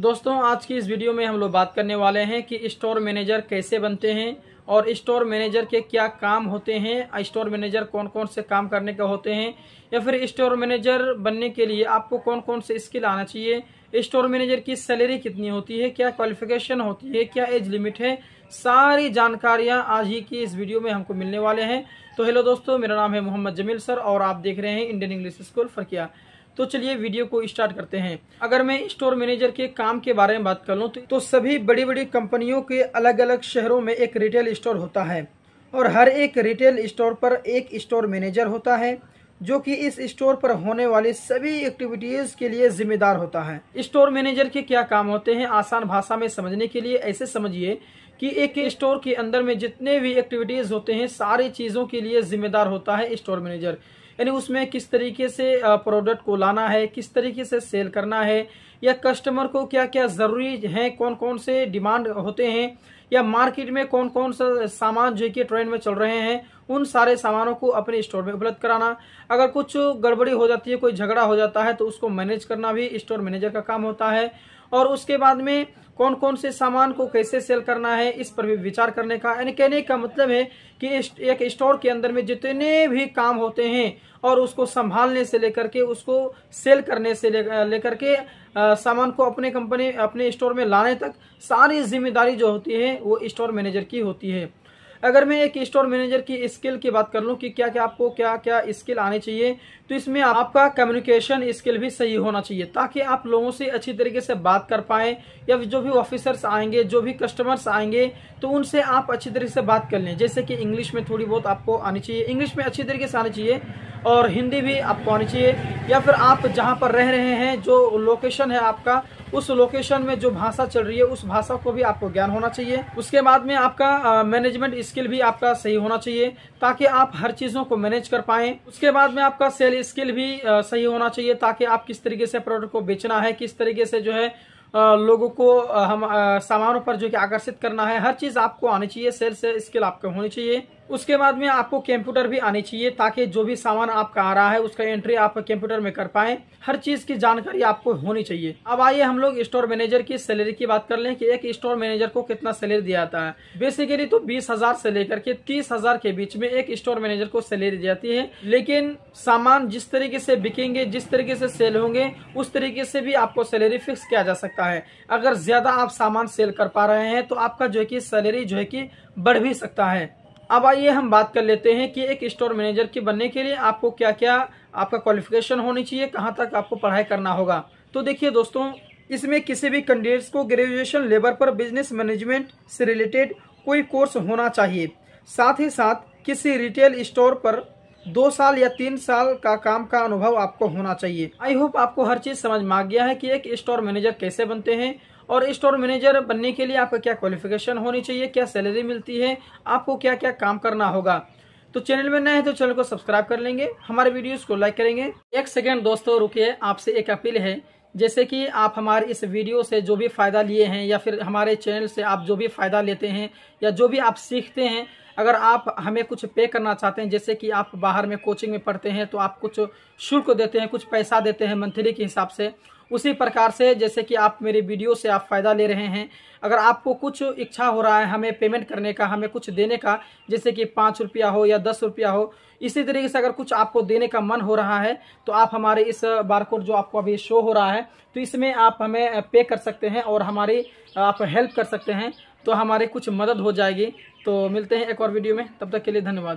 दोस्तों आज की इस वीडियो में हम लोग बात करने वाले हैं कि स्टोर मैनेजर कैसे बनते हैं और स्टोर मैनेजर के क्या काम होते हैं स्टोर मैनेजर कौन कौन से काम करने के होते हैं या फिर स्टोर मैनेजर बनने के लिए आपको कौन कौन से स्किल आना चाहिए स्टोर मैनेजर की सैलरी कितनी होती है क्या क्वालिफिकेशन होती है क्या एज लिमिट है सारी जानकारियां आज ही की इस वीडियो में हमको मिलने वाले हैं तो हेलो दोस्तों मेरा नाम है मोहम्मद जमील सर और आप देख रहे हैं इंडियन इंग्लिश स्कूल फरकिया तो चलिए वीडियो को स्टार्ट करते हैं अगर मैं स्टोर मैनेजर के काम के बारे में बात कर लूँ तो-, तो सभी बड़ी बड़ी कंपनियों के अलग अलग शहरों में एक रिटेल स्टोर होता है और हर एक रिटेल स्टोर पर एक स्टोर मैनेजर होता है जो कि इस स्टोर पर होने वाली सभी एक्टिविटीज़ के लिए जिम्मेदार होता है स्टोर मैनेजर के क्या काम होते हैं आसान भाषा में समझने के लिए ऐसे समझिए कि एक स्टोर के अंदर में जितने भी एक्टिविटीज़ होते हैं सारी चीज़ों के लिए जिम्मेदार होता है स्टोर मैनेजर यानी उसमें किस तरीके से प्रोडक्ट को लाना है किस तरीके से सेल करना है या कस्टमर को क्या क्या ज़रूरी हैं कौन कौन से डिमांड होते हैं या मार्केट में कौन कौन सा सामान जो कि ट्रेंड में चल रहे हैं उन सारे सामानों को अपने स्टोर में उपलब्ध कराना अगर कुछ गड़बड़ी हो जाती है कोई झगड़ा हो जाता है तो उसको मैनेज करना भी स्टोर मैनेजर का काम होता है और उसके बाद में कौन कौन से सामान को कैसे सेल करना है इस पर भी विचार करने का यानी कहने का मतलब है कि एक स्टोर के अंदर में जितने भी काम होते हैं और उसको संभालने से लेकर के उसको सेल करने से लेकर के सामान को अपने कंपनी अपने स्टोर में लाने तक सारी जिम्मेदारी जो होती है वो स्टोर मैनेजर की होती है अगर मैं एक स्टोर मैनेजर की स्किल की बात कर लूँ कि क्या क्या आपको क्या क्या स्किल आनी चाहिए तो इसमें आपका कम्युनिकेशन स्किल भी सही होना चाहिए ताकि आप लोगों से अच्छी तरीके से बात कर पाएँ या जो भी ऑफिसर्स आएंगे जो भी कस्टमर्स आएंगे तो उनसे आप अच्छी तरीके से बात कर लें जैसे कि इंग्लिश में थोड़ी बहुत आपको आनी चाहिए इंग्लिश में अच्छी तरीके से आनी चाहिए और हिंदी भी आपको आनी चाहिए या फिर आप जहाँ पर रह रहे हैं जो लोकेशन है आपका उस लोकेशन में जो भाषा चल रही है उस भाषा को भी आपको ज्ञान होना चाहिए उसके बाद में आपका मैनेजमेंट स्किल भी आपका सही होना चाहिए ताकि आप हर चीज़ों को मैनेज कर पाए उसके बाद में आपका सेल स्किल भी सही होना चाहिए ताकि आप किस तरीके से प्रोडक्ट को बेचना है किस तरीके से जो है लोगों को हम सामानों पर जो कि आकर्षित करना है हर चीज़ आपको आनी चाहिए सेल से स्किल आपको होनी चाहिए उसके बाद में आपको कंप्यूटर भी आनी चाहिए ताकि जो भी सामान आपका आ रहा है उसका एंट्री आप कंप्यूटर में कर पाए हर चीज की जानकारी आपको होनी चाहिए अब आइए हम लोग स्टोर मैनेजर की सैलरी की बात कर लें कि एक स्टोर मैनेजर को कितना सैलरी दिया जाता है बेसिकली तो बीस हजार से लेकर के तीस हजार के बीच में एक स्टोर मैनेजर को सैलरी दी जाती है लेकिन सामान जिस तरीके से बिकेंगे जिस तरीके से सेल होंगे उस तरीके से भी आपको सैलरी फिक्स किया जा सकता है अगर ज्यादा आप सामान सेल कर पा रहे हैं तो आपका जो है की सैलरी जो है की बढ़ भी सकता है अब आइए हम बात कर लेते हैं कि एक स्टोर मैनेजर के बनने के लिए आपको क्या क्या आपका क्वालिफिकेशन होनी चाहिए कहाँ तक आपको पढ़ाई करना होगा तो देखिए दोस्तों इसमें किसी भी कैंडिडेट्स को ग्रेजुएशन लेवल पर बिजनेस मैनेजमेंट से रिलेटेड कोई कोर्स होना चाहिए साथ ही साथ किसी रिटेल स्टोर पर दो साल या तीन साल का काम का अनुभव आपको होना चाहिए आई होप आपको हर चीज़ समझ में आ गया है कि एक स्टोर मैनेजर कैसे बनते हैं और स्टोर मैनेजर बनने के लिए आपका क्या क्वालिफिकेशन होनी चाहिए क्या सैलरी मिलती है आपको क्या क्या काम करना होगा तो चैनल में नए हैं तो चैनल को सब्सक्राइब कर लेंगे हमारे वीडियोस को लाइक करेंगे एक सेकेंड दोस्तों रुकिए आपसे एक अपील है जैसे कि आप हमारे इस वीडियो से जो भी फ़ायदा लिए हैं या फिर हमारे चैनल से आप जो भी फ़ायदा लेते हैं या जो भी आप सीखते हैं अगर आप हमें कुछ पे करना चाहते हैं जैसे कि आप बाहर में कोचिंग में पढ़ते हैं तो आप कुछ शुल्क देते हैं कुछ पैसा देते हैं मंथली के हिसाब से उसी प्रकार से जैसे कि आप मेरे वीडियो से आप फ़ायदा ले रहे हैं अगर आपको कुछ इच्छा हो रहा है हमें पेमेंट करने का हमें कुछ देने का जैसे कि पाँच रुपया हो या दस रुपया हो इसी तरीके से अगर कुछ आपको देने का मन हो रहा है तो आप हमारे इस बारकोड जो आपको अभी शो हो रहा है तो इसमें आप हमें पे कर सकते हैं और हमारी आप हेल्प कर सकते हैं तो हमारी कुछ मदद हो जाएगी तो मिलते हैं एक और वीडियो में तब तक के लिए धन्यवाद